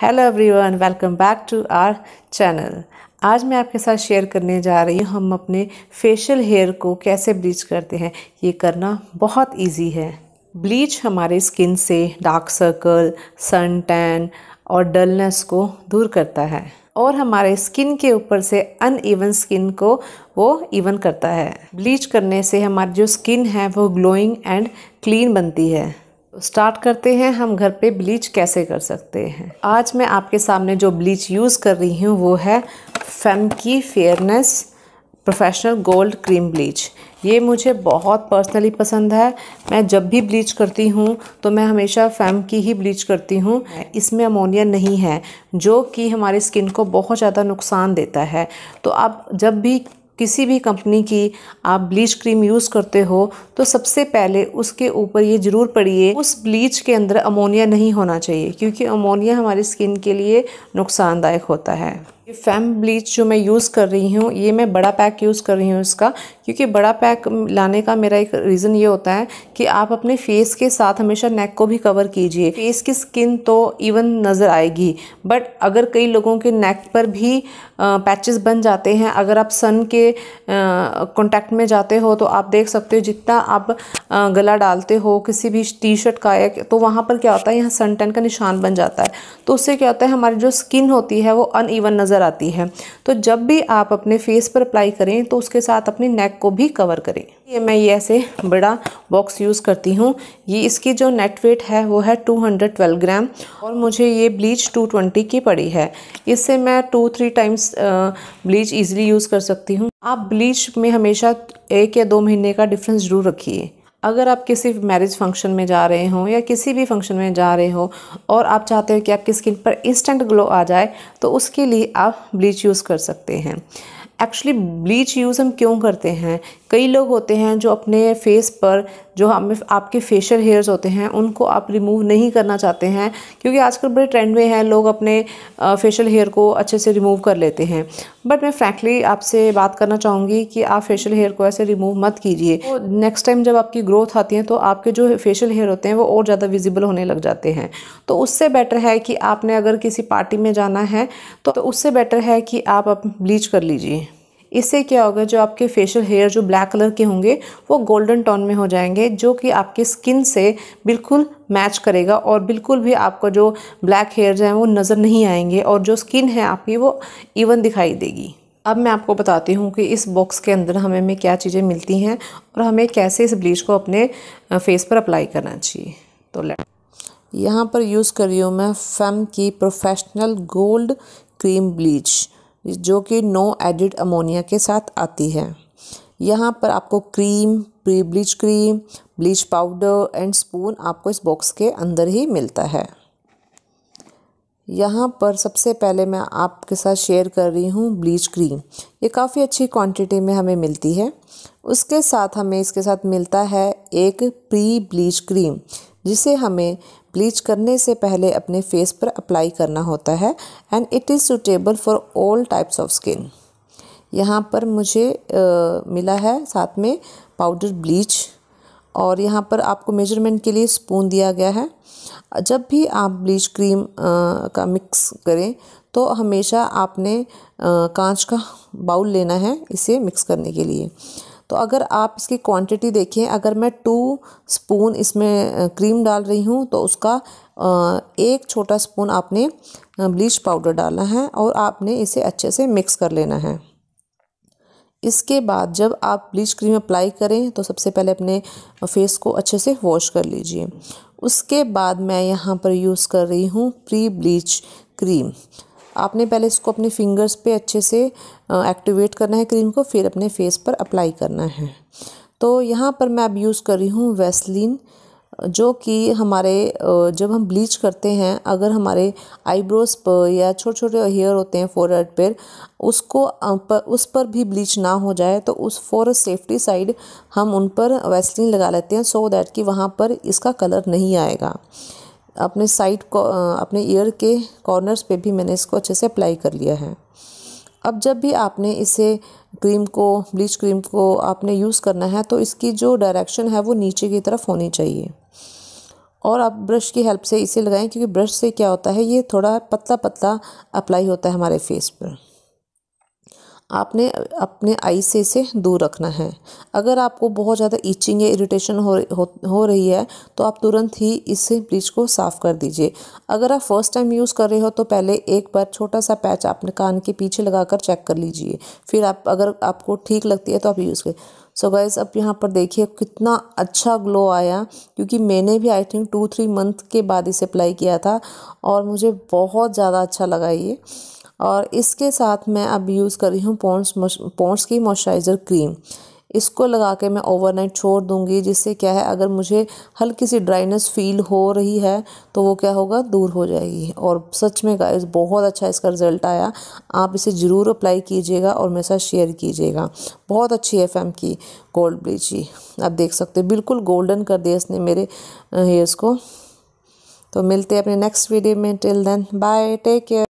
hello everyone welcome back to our channel आज मैं आपके साथ शेयर करने जा रही हूँ हम अपने फेशियल हेयर को कैसे ब्लीच करते हैं ये करना बहुत इजी है ब्लीच हमारे स्किन से डार्क सर्कल सन टैन और डलनेस को दूर करता है और हमारे स्किन के ऊपर से अन ईवन स्किन को वो इवन करता है ब्लीच करने से हमारी जो स्किन है वो ग्लोइंग एंड क्लीन बनती है तो स्टार्ट करते हैं हम घर पे ब्लीच कैसे कर सकते हैं आज मैं आपके सामने जो ब्लीच यूज़ कर रही हूँ वो है फेमकी की fairness professional gold cream bleach ये मुझे बहुत पर्सनली पसंद है मैं जब भी ब्लीच करती हूँ तो मैं हमेशा फैम की ही ब्लीच करती हूँ इसमें अमोनिया नहीं है जो कि हमारी स्किन को बहुत ज़्यादा नुकसान देता है तो आप जब भी किसी भी कंपनी की आप ब्लीच क्रीम यूज़ करते हो तो सबसे पहले उसके ऊपर ये ज़रूर पड़िए उस ब्लीच के अंदर अमोनिया नहीं होना चाहिए क्योंकि अमोनिया हमारी स्किन के लिए नुकसानदायक होता है ये फैम ब्लीच जो मैं यूज़ कर रही हूँ ये मैं बड़ा पैक यूज़ कर रही हूँ इसका क्योंकि बड़ा पैक लाने का मेरा एक रीज़न ये होता है कि आप अपने फेस के साथ हमेशा नेक को भी कवर कीजिए फेस की स्किन तो इवन नज़र आएगी बट अगर कई लोगों के नेक पर भी पैचेस बन जाते हैं अगर आप सन के कॉन्टैक्ट में जाते हो तो आप देख सकते हो जितना आप गला डालते हो किसी भी टी शर्ट का या तो वहाँ पर क्या होता है यहाँ सन टैन का निशान बन जाता है तो उससे क्या होता है हमारी जो स्किन होती है वो अन नज़र नज़र आती है तो जब भी आप अपने फेस पर अप्लाई करें तो उसके साथ अपने नेक को भी कवर करें ये मैं ये ऐसे बड़ा बॉक्स यूज़ करती हूँ ये इसकी जो नेट वेट है वो है 212 ग्राम और मुझे ये ब्लीच 220 की पड़ी है इससे मैं two three times bleach easily use कर सकती हूँ आप ब्लीच में हमेशा एक या दो महीने का डिफरेंस ज़रूर रखिए अगर आप किसी मैरिज फंक्शन में जा रहे हो या किसी भी फंक्शन में जा रहे हो और आप चाहते हो कि आपकी स्किन पर इंस्टेंट ग्लो आ जाए तो उसके लिए आप ब्लीच यूज़ कर सकते हैं एक्चुअली ब्लीच यूज़ हम क्यों करते हैं कई लोग होते हैं जो अपने फेस पर जो हम आपके फेशियल हेयर्स होते हैं उनको आप रिमूव नहीं करना चाहते हैं क्योंकि आजकल बड़े ट्रेंड में हैं लोग अपने फेशियल हेयर को अच्छे से रिमूव कर लेते हैं बट मैं फ्रैंकली आपसे बात करना चाहूँगी कि आप फेशियल हेयर को ऐसे रिमूव मत कीजिए तो नेक्स्ट टाइम जब आपकी ग्रोथ आती है तो आपके जो फेशियल हेयर होते हैं वो और ज़्यादा विजिबल होने लग जाते हैं तो उससे बेटर है कि आपने अगर किसी पार्टी में जाना है तो उससे बेटर है कि आप ब्लीच कर लीजिए इससे क्या होगा जो आपके फेशियल हेयर जो ब्लैक कलर के होंगे वो गोल्डन टोन में हो जाएंगे जो कि आपकी स्किन से बिल्कुल मैच करेगा और बिल्कुल भी आपका जो ब्लैक जो है वो नज़र नहीं आएंगे और जो स्किन है आपकी वो इवन दिखाई देगी अब मैं आपको बताती हूँ कि इस बॉक्स के अंदर हमें में क्या चीज़ें मिलती हैं और हमें कैसे इस ब्लीच को अपने फेस पर अप्लाई करना चाहिए तो लेट यहाँ पर यूज़ कर रही हूँ मैं फेम की प्रोफेशनल गोल्ड क्रीम ब्लीच जो कि नो एडिड अमोनिया के साथ आती है यहाँ पर आपको cream pre bleach cream bleach powder and spoon आपको इस बॉक्स के अंदर ही मिलता है यहाँ पर सबसे पहले मैं आपके साथ शेयर कर रही हूँ ब्लीच क्रीम ये काफ़ी अच्छी क्वांटिटी में हमें मिलती है उसके साथ हमें इसके साथ मिलता है एक प्री ब्लीच क्रीम जिसे हमें ब्लीच करने से पहले अपने फेस पर अप्लाई करना होता है and it is suitable for all types of skin यहाँ पर मुझे आ, मिला है साथ में पाउडर ब्लीच और यहाँ पर आपको मेजरमेंट के लिए स्पून दिया गया है जब भी आप ब्लीच क्रीम आ, का मिक्स करें तो हमेशा आपने आ, कांच का बाउल लेना है इसे मिक्स करने के लिए तो अगर आप इसकी क्वांटिटी देखें अगर मैं टू स्पून इसमें क्रीम डाल रही हूँ तो उसका एक छोटा स्पून आपने ब्लीच पाउडर डालना है और आपने इसे अच्छे से मिक्स कर लेना है इसके बाद जब आप ब्लीच क्रीम अप्लाई करें तो सबसे पहले अपने फेस को अच्छे से वॉश कर लीजिए उसके बाद मैं यहाँ पर यूज़ कर रही हूँ प्री ब्लीच क्रीम आपने पहले इसको अपने फिंगर्स पे अच्छे से एक्टिवेट करना है क्रीम को फिर अपने फेस पर अप्लाई करना है तो यहाँ पर मैं अब यूज़ कर रही हूँ वेस्लिन जो कि हमारे जब हम ब्लीच करते हैं अगर हमारे आईब्रोज पर या छोटे छोटे हेयर होते हैं फोरहेड पर उसको पर, उस पर भी ब्लीच ना हो जाए तो उस फॉर सेफ्टी साइड हम उन पर वैसलिन लगा लेते हैं सो so दैट कि वहाँ पर इसका कलर नहीं आएगा अपने साइड को अपने ईयर के कॉर्नर्स पे भी मैंने इसको अच्छे से अप्लाई कर लिया है अब जब भी आपने इसे क्रीम को ब्लीच क्रीम को आपने यूज़ करना है तो इसकी जो डायरेक्शन है वो नीचे की तरफ होनी चाहिए और आप ब्रश की हेल्प से इसे लगाएं क्योंकि ब्रश से क्या होता है ये थोड़ा पतला पतला अप्लाई होता है हमारे फेस पर आपने अपने आई से इसे दूर रखना है अगर आपको बहुत ज़्यादा इचिंग या इरिटेशन हो, हो हो रही है तो आप तुरंत ही इस ब्लीच को साफ़ कर दीजिए अगर आप फर्स्ट टाइम यूज़ कर रहे हो तो पहले एक बार छोटा सा पैच आपने कान के पीछे लगाकर चेक कर लीजिए फिर आप अगर आपको ठीक लगती है तो आप यूज़ करें सो so गाइज अब यहाँ पर देखिए कितना अच्छा ग्लो आया क्योंकि मैंने भी I think two three month के बाद इसे अप्लाई किया था और मुझे बहुत ज़्यादा अच्छा लगा ये और इसके साथ मैं अब यूज़ कर रही हूँ पॉन्ड्स पॉन्ड्स की मॉइस्चराइज़र क्रीम इसको लगा के मैं ओवरनाइट छोड़ दूंगी जिससे क्या है अगर मुझे हल्की सी ड्राइनेस फील हो रही है तो वो क्या होगा दूर हो जाएगी और सच में गाइस बहुत अच्छा इसका रिजल्ट आया आप इसे ज़रूर अप्लाई कीजिएगा और मेरे साथ शेयर कीजिएगा बहुत अच्छी है फैम की गोल्ड ब्लीची आप देख सकते हो बिल्कुल गोल्डन कर दिया इसने मेरे हेयर्स को तो मिलते हैं अपने नेक्स्ट वीडियो में till then bye take care